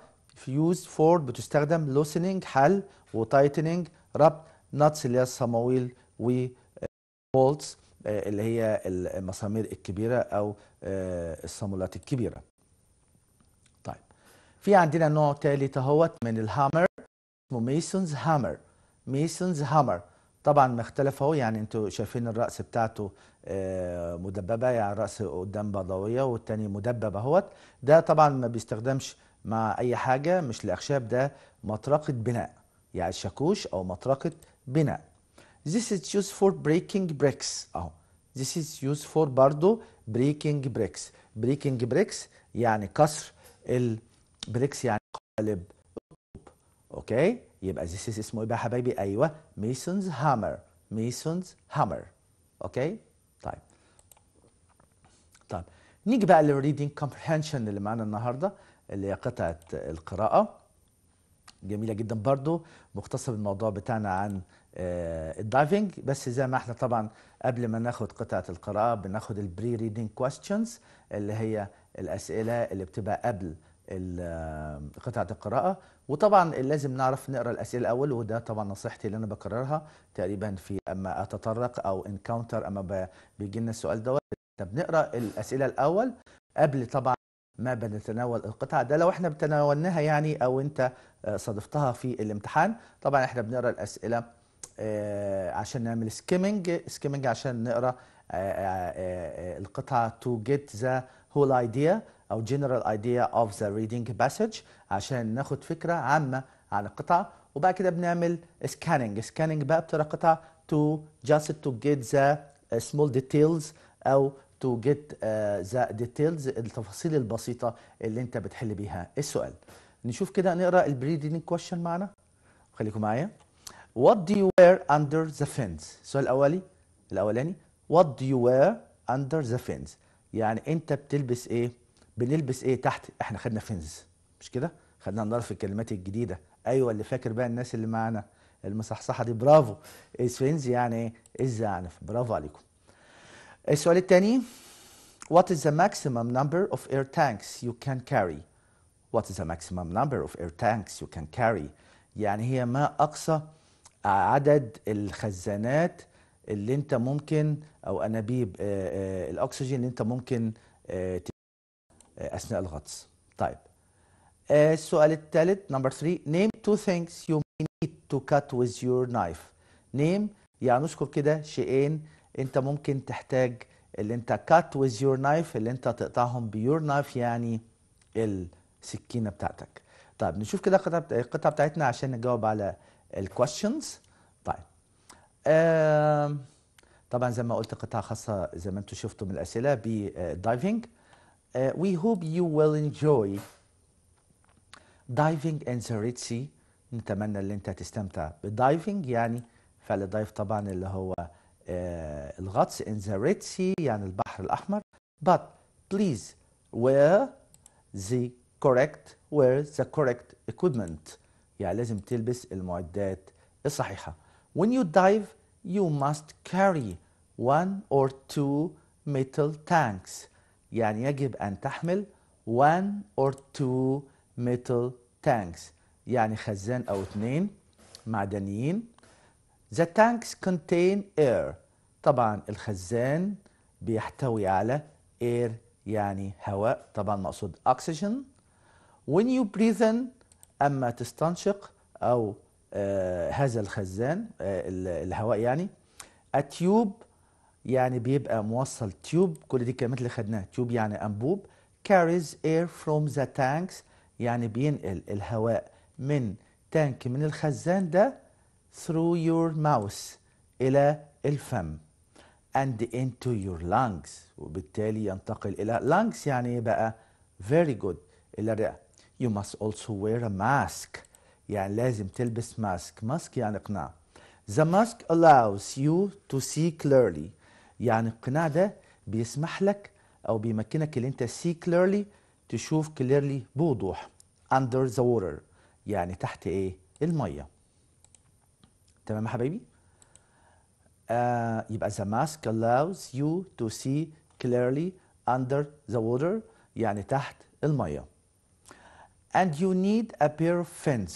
used for بتستخدم loosening حل و tightening ربط nuts اللي هي الصماويل و bolts آه، اللي هي المسامير الكبيرة أو آه، الصامولات الكبيرة طيب في عندنا نوع ثالث اهوت من الهامر اسمه ميسونز هامر ميسونز هامر طبعا مختلف اهو يعني انتوا شايفين الراس بتاعته آه، مدببه يعني راس قدام بضوية والتاني مدبب اهوت ده طبعا ما بيستخدمش مع اي حاجه مش لاخشاب ده مطرقه بناء يعني شاكوش او مطرقه بناء This is used for breaking bricks اهو oh, This is used for برضه breaking bricks breaking bricks يعني كسر البريكس يعني قالب اوكي يبقى this is اسمه ايه بقى يا حبايبي ايوه mason's hammer mason's hammer اوكي طيب طيب نيجي بقى للريدنج كومبريهنشن اللي معانا النهارده اللي هي قطعه القراءه جميله جدا برضو مختصر الموضوع بتاعنا عن آه، الدايفنج بس زي ما احنا طبعا قبل ما ناخد قطعه القراءه بناخد البري ريدنج كويستشنز اللي هي الاسئله اللي بتبقى قبل آه، قطعه القراءه وطبعا لازم نعرف نقرا الاسئله الاول وده طبعا نصيحتي اللي انا بكررها تقريبا في اما اتطرق او انكاونتر اما بيجي لنا السؤال دوت بنقرا الاسئله الاول قبل طبعا ما بنتناول القطعة ده لو احنا تناولناها يعني او انت آه، صادفتها في الامتحان طبعا احنا بنقرا الاسئله آه، عشان نعمل سكيمنج سكيمنج عشان نقرا آه، آه، القطعه to get the whole idea او general idea of the reading passage عشان ناخد فكره عامه عن القطعه وبعد كده بنعمل سكاننج سكاننج بقى بتقرا قطعه to just to get the small details او to get the details التفاصيل البسيطه اللي انت بتحل بيها السؤال نشوف كده نقرا البريدنج كويشن معانا خليكم معايا What do you wear under the fence السؤال الأولي الأولاني What do you wear under the fence يعني أنت بتلبس إيه بنلبس إيه تحت إحنا خدنا فنز مش كده خدنا نضرب في الكلمات الجديدة أيوة اللي فاكر بقى الناس اللي معانا المصحصحة دي برافو الفنز يعني إيه الزعنف برافو عليكم السؤال الثاني What is the maximum number of air tanks you can carry? What is the maximum number of air tanks you can carry? يعني هي ما أقصى عدد الخزانات اللي انت ممكن او انابيب آه، آه، الاكسجين اللي انت ممكن آه، اثناء الغطس طيب السؤال الثالث نمبر 3 نيم تو things يو نيد تو كات with يور نايف نيم يعني اذكر كده شيئين انت ممكن تحتاج اللي انت كات ويز يور نايف اللي انت تقطعهم بيور نايف يعني السكينه بتاعتك طيب نشوف كده القطعه بتاعتنا عشان نجاوب على الكويشنز طيب آه طبعا زي ما قلت قطاع خاصه زي ما انتم شفتوا من الاسئله بالدايفنج وي هوب يو ويل انجوي دايفنج ان ذا ريد سي نتمنى ان انت تستمتع بالدايفنج يعني فعل الدايف طبعا اللي هو آه الغطس ان ذا ريد سي يعني البحر الاحمر but please wear the correct wear the correct equipment يعني لازم تلبس المعدات الصحيحة When you dive you must carry one or two metal tanks يعني يجب أن تحمل one or two metal tanks يعني خزان أو اثنين معدنيين The tanks contain air طبعا الخزان بيحتوي على air يعني هواء طبعا مقصود oxygen When you breathe in اما تستنشق او آه، هذا الخزان آه، الهواء يعني التيوب يعني بيبقى موصل تيوب كل دي الكلمات اللي خدناها تيوب يعني انبوب carries air from the tanks يعني بينقل الهواء من تانك من الخزان ده through your mouth إلى الفم and into your lungs وبالتالي ينتقل إلى lungs يعني بقى very good إلى الرئة you must also wear a mask يعني لازم تلبس ماسك ماسك يعني قناع the mask allows you to see clearly يعني القناع ده بيسمح لك أو بيمكنك اللي أنت see clearly تشوف clearly بوضوح under the water يعني تحت إيه المية تمام يا حبايبي آه يبقى the mask allows you to see clearly under the water يعني تحت المية and you need a pair of fins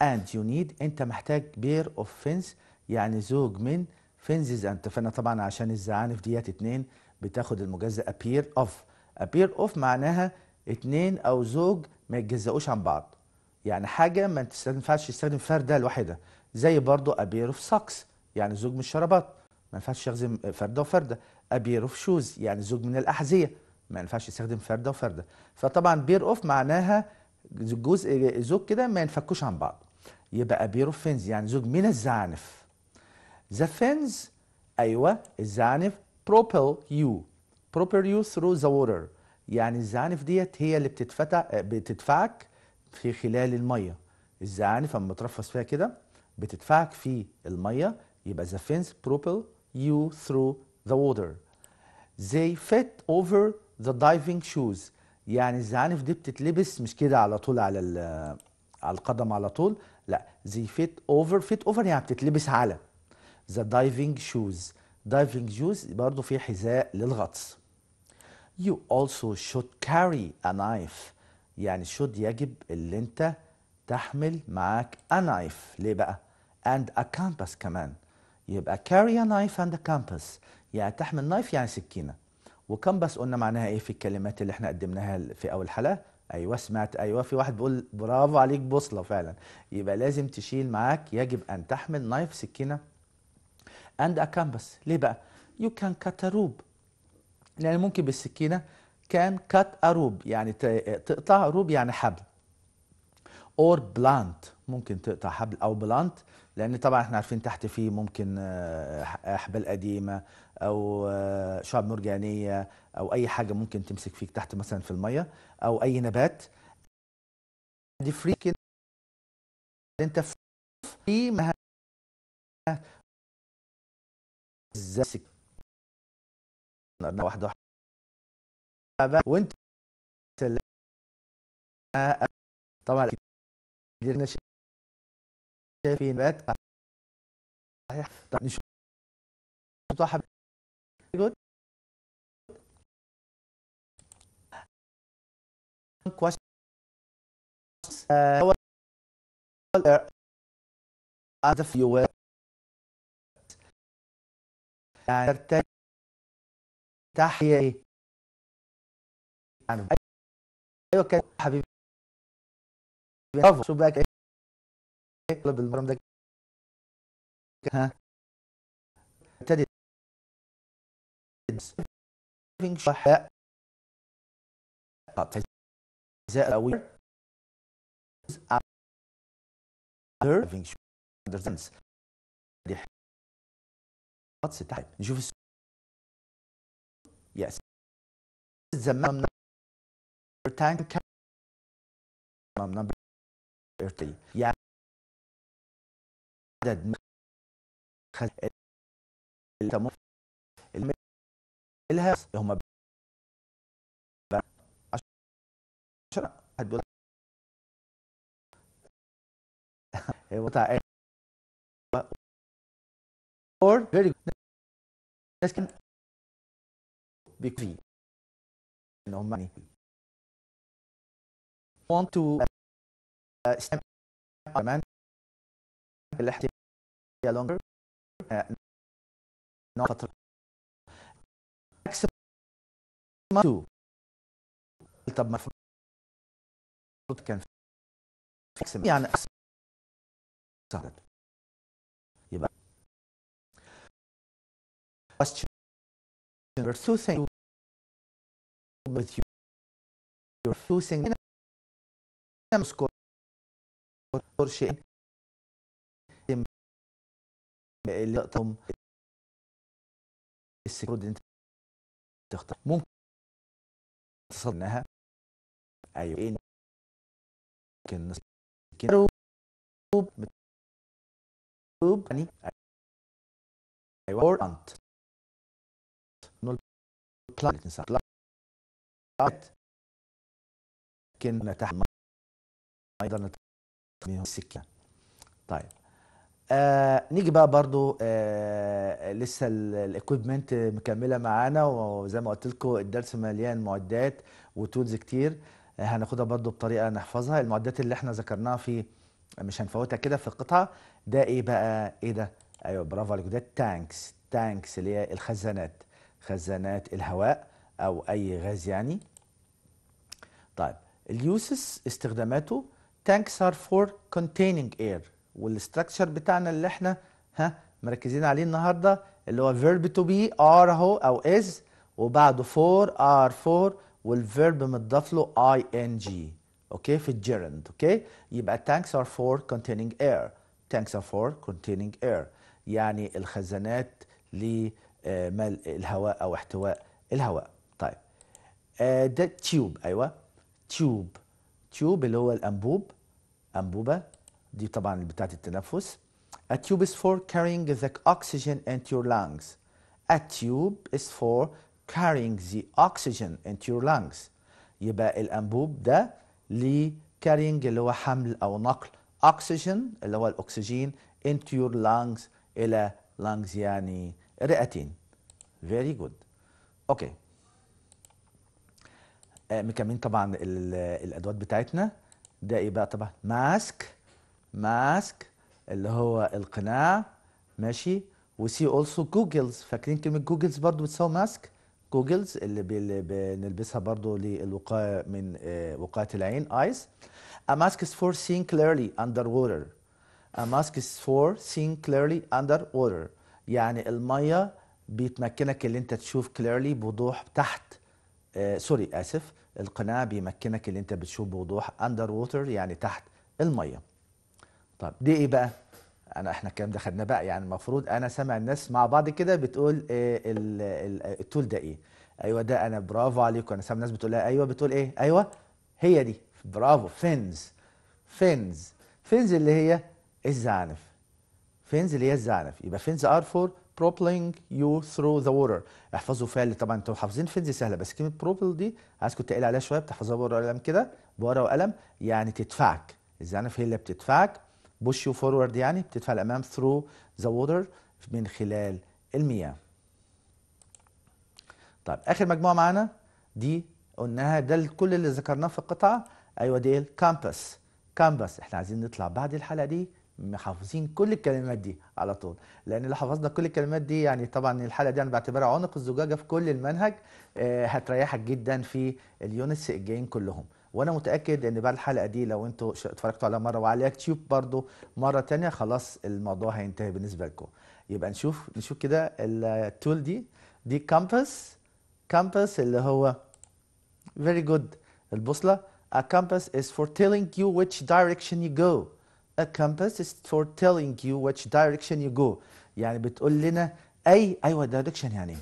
and you need انت محتاج pair of fins يعني زوج من fins انت فانا طبعا عشان الزعانف ديت اتنين بتاخد المجزأ a pair of a pair of معناها اتنين او زوج ما يتجزأوش عن بعض يعني حاجة ما ينفعش تستخدم فردة لوحدها زي برضو a pair of socks يعني زوج من الشرابات ما ينفعش يستخدم فردة وفردة a pair of shoes يعني زوج من الأحذية ما ينفعش يستخدم فردة وفردة فطبعا بير اوف معناها جزء زوج كده ما ينفكوش عن بعض يبقى بيروفينز يعني زوج من الزعنف ذا فينز ايوه الزعنف بروبل يو بروبل يو ثرو ذا ووتر يعني الزعنف ديت هي اللي بتتفتح بتدفعك في خلال الميه الزعنف اما ترفس فيها كده بتدفعك في الميه يبقى ذا فينز بروبل يو ثرو ذا ووتر they fit over the diving shoes يعني الزعانف دي بتتلبس مش كده على طول على على القدم على طول لا زي فيت اوفر فيت اوفر يعني بتتلبس على ذا دايفنج شوز دايفنج شوز برضه في حذاء للغطس يو also should carry a knife يعني should يجب اللي انت تحمل معاك a knife ليه بقى and a compass كمان يبقى carry a knife and a compass يعني تحمل knife يعني سكينه وكم بس قلنا معناها ايه في الكلمات اللي احنا قدمناها في اول حلقه ايوه سمعت ايوه في واحد بيقول برافو عليك بوصله فعلا يبقى لازم تشيل معاك يجب ان تحمل نايف سكينه اند ا canvas ليه بقى يو كان كات a لان يعني ممكن بالسكينه كان كات اروب يعني تقطع روب يعني حبل اور بلانت ممكن تقطع حبل او بلانت لان طبعا احنا عارفين تحت فيه ممكن احبال آه، قديمه او آه، شعب مرجانيه او اي حاجه ممكن تمسك فيك تحت مثلا في الميه او اي نبات دي فريك انت في مها ازاي واحده واحده وانت طبعا قدرنا شايفين بات صحيح نشوف good questions uh, and the fuel تحية يعني ايوه كده حبيبي برافو شو بقى ايه بالبرنامج ده ها حياء زائد أوير observing understands what's the time نشوف السؤال yes زمان tank تمام نمبر 30 يعني عدد لها هم عشرة حد وضع <laughs> إيه؟ or very good ناس كان بيكفي ان هم يعني want to استمع كمان اللي حتى longer فتره آه، عكس ما تو طب ما كان في يعني صارت يبقى question you're two with you your two thing لم سكور شيء اللي تقطم السكرود انت تختار ممكن تصل انها ايوه ايه ممكن مكروب يعني ايوه اور انت كنا تحت ايضا السكه طيب آه نيجي بقى برضو آه لسه الاكويبمنت مكمله معانا وزي ما قلت لكم الدرس مليان معدات وتولز كتير آه هناخدها برضو بطريقه نحفظها المعدات اللي احنا ذكرناها في مش هنفوتها كده في القطعه ده ايه بقى ايه ده ايوه برافو عليكم ده التانكس تانكس اللي هي الخزانات خزانات الهواء او اي غاز يعني طيب اليوسس استخداماته تانكس ار فور كونتيننج اير والاستراكشر بتاعنا اللي احنا ها مركزين عليه النهارده اللي هو فيرب تو بي ار اهو او از وبعده فور ار فور والفيرب متضاف له اي ان جي اوكي في الجيرند اوكي يبقى تانكس ار فور كونتيننج اير تانكس ار فور كونتيننج اير يعني الخزانات لملء آه، الهواء او احتواء الهواء طيب آه، ده تيوب ايوه تيوب تيوب اللي هو الانبوب انبوبه دي طبعا بتاعة التنفس A tube is for carrying the oxygen into your lungs. A tube is for carrying the oxygen into your lungs. يبقى الأنبوب ده ل carrying اللي هو حمل أو نقل oxygen اللي هو الأكسجين into your lungs إلى lungs يعني رئتين. Very good. Okay. مكملين طبعا الأدوات بتاعتنا ده يبقى طبعا ماسك ماسك اللي هو القناع ماشي وسي اولسو جوجلز فاكرين كلمه جوجلز برضو بتساوي ماسك جوجلز اللي بنلبسها برضو للوقايه من آه، وقايه العين ايز A mask is for seeing clearly underwater. A mask is for seeing clearly underwater. يعني الميه بتمكنك اللي انت تشوف clearly بوضوح تحت آه سوري اسف القناع بيمكنك اللي انت بتشوف بوضوح اندر ووتر يعني تحت الميه طب دي ايه بقى انا احنا الكلام ده خدناه بقى يعني المفروض انا سامع الناس مع بعض كده بتقول آه، التول ده ايه ايوه ده انا برافو عليكم انا سامع الناس بتقول لها ايه؟ ايوه بتقول ايه ايوه هي دي برافو فينز فينز فينز اللي هي الزعنف فينز اللي هي الزعنف يبقى فينز ار فور propelling you through the water احفظوا فعل طبعا انتوا حافظين فينز سهله بس كلمه propel دي عايزكم تقل عليها شويه بتحفظها بورقه وقلم كده بورقه وقلم يعني تدفعك الزعنف هي اللي بتدفعك بوش يو فورورد يعني بتدفع الامام ثرو ذا ووتر من خلال المياه طيب اخر مجموعه معانا دي قلناها ده كل اللي ذكرناه في القطعه ايوه دي الكامبس كامبس احنا عايزين نطلع بعد الحلقه دي محافظين كل الكلمات دي على طول لان لو حفظنا كل الكلمات دي يعني طبعا الحلقه دي انا بعتبرها عنق الزجاجه في كل المنهج آه، هتريحك جدا في اليونتس الجايين كلهم وانا متاكد ان بقى الحلقه دي لو انتوا اتفرجتوا عليها مره وعلى يوتيوب برضو مره تانية خلاص الموضوع هينتهي بالنسبه لكم يبقى نشوف نشوف كده التول دي دي كامبس كامبس اللي هو very good البوصله a compass is for telling you which direction you go a compass is for telling you which direction you go يعني بتقول لنا اي ايوه دايركشن يعني ايه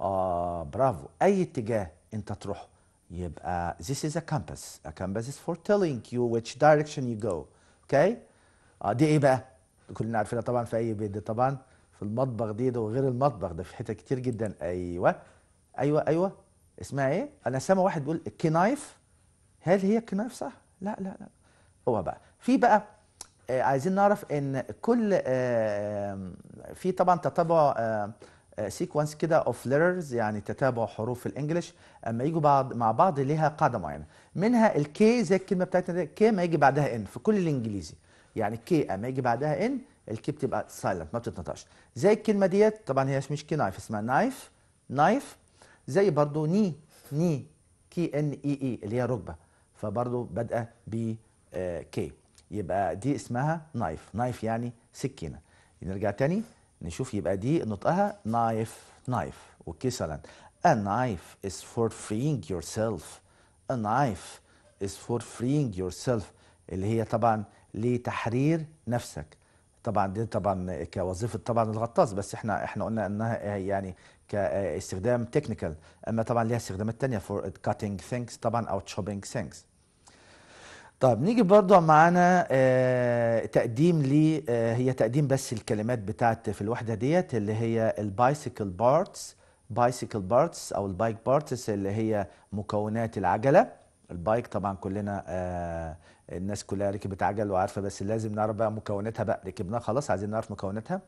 اه برافو اي اتجاه انت تروحه يبقى this is a compass a compass is for telling you which direction you go okay اه دي ايه بقى كلنا عارفينها طبعا في اي بيت طبعا في المطبخ دي ده وغير المطبخ ده في حتت كتير جدا ايوه ايوه ايوه اسمها ايه انا سامع واحد بيقول الكنايف هل هي الكنايف صح لا لا لا هو بقى في بقى آه عايزين نعرف ان كل آه في طبعا تتبع آه سيكونس آه، كده اوف ليترز يعني تتابع حروف في الانجليش اما يجوا بعض مع بعض ليها قاعده معينه منها الكي زي الكلمه بتاعتنا كي ما يجي بعدها ان في كل الانجليزي يعني كي اما يجي بعدها ان الكي بتبقى سايلنت ما بتتنطقش زي الكلمه ديت طبعا هي مش كي نايف اسمها نايف نايف زي برضو ني ني كي ان اي اي اللي هي ركبه فبرضو بادئه ب كي آه، يبقى دي اسمها نايف نايف يعني سكينه نرجع تاني نشوف يبقى دي نطقها نايف نايف وكسلا A knife is for freeing yourself A knife is for freeing yourself اللي هي طبعا لتحرير نفسك طبعا دي طبعا كوظيفه طبعا الغطاس بس احنا احنا قلنا انها يعني كاستخدام تكنيكال اما طبعا ليها استخدامات تانية for cutting things طبعا او chopping things طب نيجي برضو معانا آه، تقديم لي آه، هي تقديم بس الكلمات بتاعت في الوحده ديت اللي هي البايسيكل بارتس بايسيكل بارتس او البايك بارتس اللي هي مكونات العجله البايك طبعا كلنا آه، الناس كلها ركبت عجل وعارفه بس لازم نعرف بقى مكوناتها بقى ركبناها خلاص عايزين نعرف مكوناتها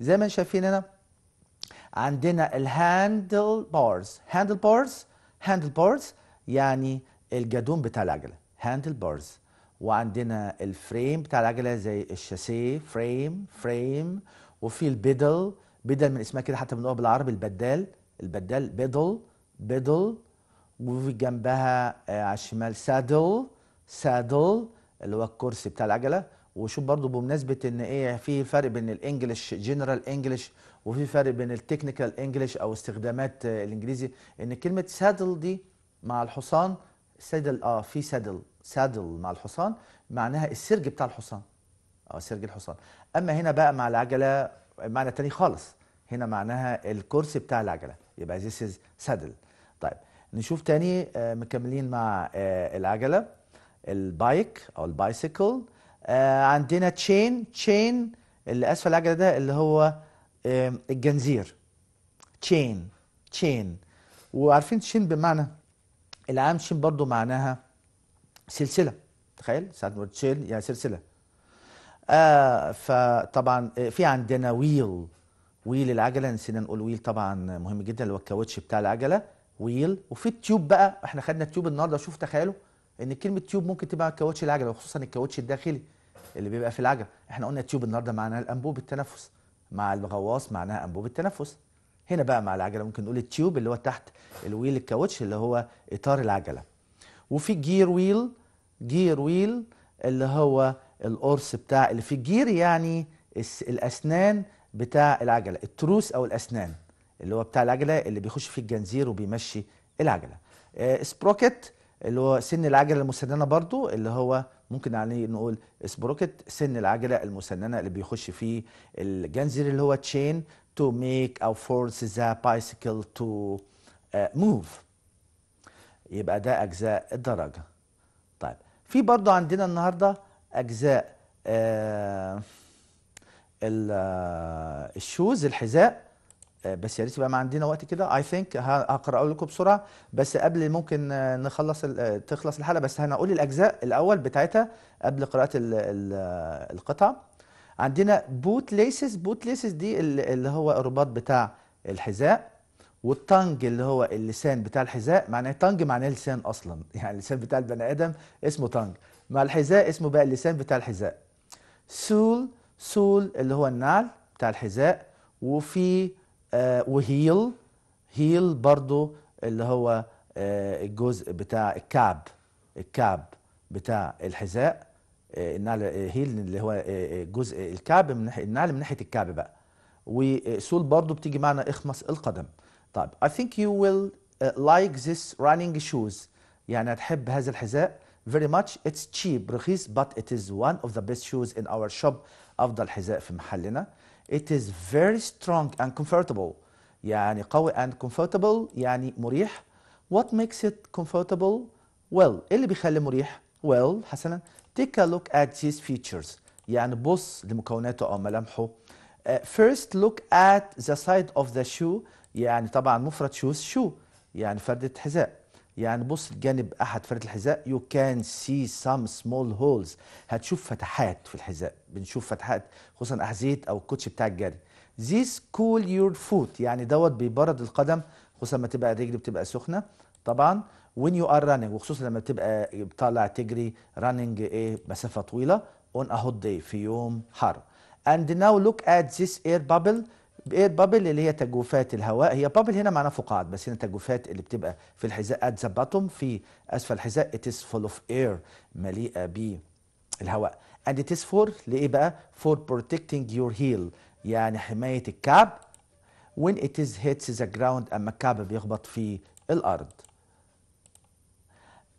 زي ما شايفين هنا عندنا الهاندل بارز هاندل بارز هاندل بارز يعني الجدون بتاع العجله هاندل بارز وعندنا الفريم بتاع العجله زي الشاسيه فريم فريم وفي البيدل بدل من اسمها كده حتى بنقولها بالعربي البدال البدال بيدل بيدل وفي جنبها آه، على الشمال سادل سادل اللي هو الكرسي بتاع العجله وشوف برضو بمناسبه ان ايه في فرق بين الانجليش جنرال انجليش وفي فرق بين التكنيكال انجليش او استخدامات آه، الانجليزي ان كلمه سادل دي مع الحصان سدل اه في سدل سادل مع الحصان معناها السرج بتاع الحصان اه سرج الحصان اما هنا بقى مع العجله معنى تاني خالص هنا معناها الكرسي بتاع العجله يبقى this is saddle طيب نشوف تاني آه مكملين مع آه العجله البايك او البايسيكل آه عندنا تشين تشين اللي اسفل العجله ده اللي هو الجنزير تشين تشين وعارفين تشين بمعنى العام شين برضو معناها سلسله تخيل ساعات نقول يعني سلسله آه فطبعا آه، في عندنا ويل ويل العجله نسينا نقول ويل طبعا مهم جدا اللي هو الكاوتش بتاع العجله ويل وفي التيوب بقى احنا خدنا التيوب النهارده شوف تخيلوا ان كلمه تيوب ممكن تبقى كاوتش العجله وخصوصا الكاوتش الداخلي اللي بيبقى في العجله احنا قلنا التيوب النهارده معناها الانبوب التنفس مع الغواص معناها انبوب التنفس هنا بقى مع العجله ممكن نقول التيوب اللي هو تحت الويل الكاوتش اللي هو اطار العجله وفي جير ويل جير ويل اللي هو القرص بتاع اللي في الجير يعني الاسنان بتاع العجله التروس او الاسنان اللي هو بتاع العجله اللي بيخش فيه الجنزير وبيمشي العجله آه، سبروكت اللي هو سن العجله المسننه برضو اللي هو ممكن عليه نقول سبروكت سن العجله المسننه اللي بيخش فيه الجنزير اللي هو تشين to make أو force the bicycle to uh, move يبقى ده أجزاء الدرجة طيب في برضو عندنا النهاردة أجزاء آه، آه، الشوز الحذاء آه، بس يا ريت يبقى ما عندنا وقت كده اي ثينك هقراه لكم بسرعه بس قبل ممكن نخلص تخلص الحلقه بس هنقول الاجزاء الاول بتاعتها قبل قراءه القطعه عندنا بوت ليسز بوت ليسز دي اللي هو الرباط بتاع الحذاء والتانج اللي هو اللسان بتاع الحذاء معناه تانج معناه لسان اصلا <laughs> يعني اللسان بتاع البني ادم اسمه تانج مع الحذاء اسمه بقى اللسان بتاع الحذاء سول سول اللي هو النعل بتاع الحذاء وفي آه وهيل هيل برضو اللي هو آه الجزء بتاع الكعب الكعب بتاع الحذاء النعل هيل اللي هو جزء الكعب من ناحيه النعل من ناحيه الكعب بقى وسول برضو بتيجي معنا اخمص القدم طيب I think you will like this running shoes يعني هتحب هذا الحذاء very much it's cheap رخيص but it is one of the best shoes in our shop افضل حذاء في محلنا it is very strong and comfortable يعني قوي and comfortable يعني مريح what makes it comfortable well ايه اللي بيخليه مريح well حسنا Take a look at these features يعني بص لمكوناته أو ملامحه uh, First look at the side of the shoe يعني طبعا مفرد shoes shoe يعني فردة حذاء يعني بص الجانب أحد فردة الحذاء You can see some small holes هتشوف فتحات في الحذاء بنشوف فتحات خصوصا أحذية أو الكوتش بتاع الجري This cool your foot يعني دوت بيبرد القدم خصوصا ما تبقى الرجل بتبقى سخنة طبعا وين يو ار راننج وخصوصا لما تبقى طالع تجري راننج ايه مسافه طويله اون a hot day في يوم حر and now look at this air bubble اير بابل اللي هي تجوفات الهواء هي بابل هنا معناها فقاعات بس هنا تجوفات اللي بتبقى في الحذاء at the bottom في اسفل الحذاء it is full of air مليئه بالهواء and it is for لايه بقى for protecting your heel يعني حمايه الكعب when it is hits the ground اما الكعب بيخبط في الارض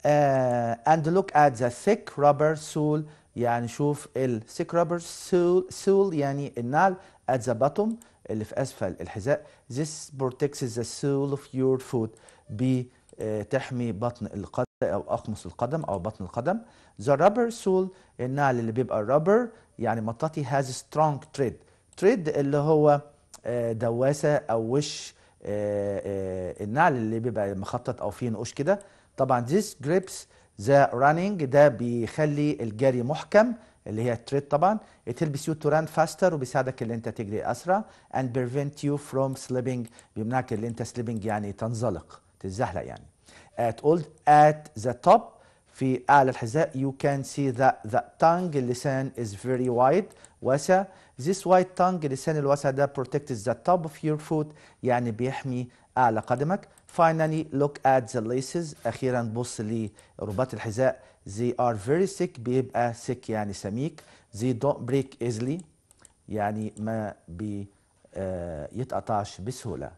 آه، and look at the thick rubber sole يعني شوف ال thick rubber sole, sole يعني النعل at the bottom اللي في اسفل الحذاء this protects the sole of your foot بتحمي بطن القدم او اقمص القدم او بطن القدم the rubber sole النعل اللي بيبقى rubber يعني مطاطي has strong tread thread اللي هو آه، دواسه او وش آه، النعل اللي بيبقى مخطط او فيه نقوش كده طبعا this grips the running ده بيخلي الجري محكم اللي هي التريد طبعا it helps you to run faster وبيساعدك اللي انت تجري اسرع and prevent you from slipping بيمنعك اللي انت slipping يعني تنزلق تتزحلق يعني at old at the top في اعلى الحذاء you can see that the tongue اللسان is very wide واسع this wide tongue اللسان الواسع ده protects the top of your foot يعني بيحمي اعلى قدمك Finally, look at the laces. أخيرا بص لرباط الحذاء. They are very thick. بيبقى thick يعني سميك. They don't break easily. يعني ما بيتقطعش بسهولة.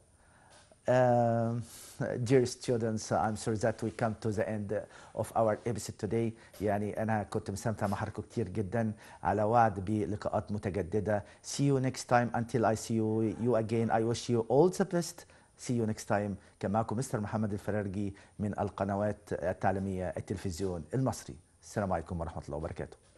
dear students, I'm sorry that we come to the end of our episode today. يعني أنا كنت مستمتع مع حضراتكم كتير جدا على وعد بلقاءات متجددة. See you next time until I see you, you again. I wish you all the best. سي يو نيكست تايم كان معكم مستر محمد الفرارجي من القنوات التعليميه التلفزيون المصري السلام عليكم ورحمه الله وبركاته